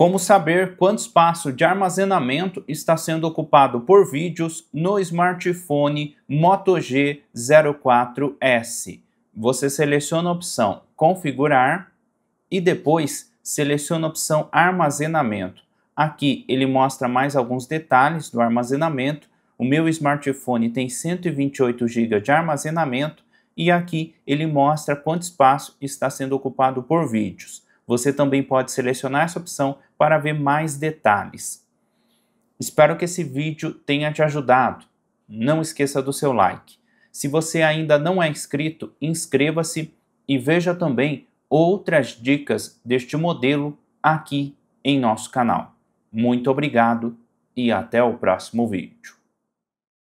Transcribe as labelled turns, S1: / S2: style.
S1: Como saber quanto espaço de armazenamento está sendo ocupado por vídeos no smartphone Moto G04S? Você seleciona a opção Configurar e depois seleciona a opção Armazenamento. Aqui ele mostra mais alguns detalhes do armazenamento. O meu smartphone tem 128 GB de armazenamento e aqui ele mostra quanto espaço está sendo ocupado por vídeos. Você também pode selecionar essa opção para ver mais detalhes. Espero que esse vídeo tenha te ajudado. Não esqueça do seu like. Se você ainda não é inscrito, inscreva-se e veja também outras dicas deste modelo aqui em nosso canal. Muito obrigado e até o próximo vídeo.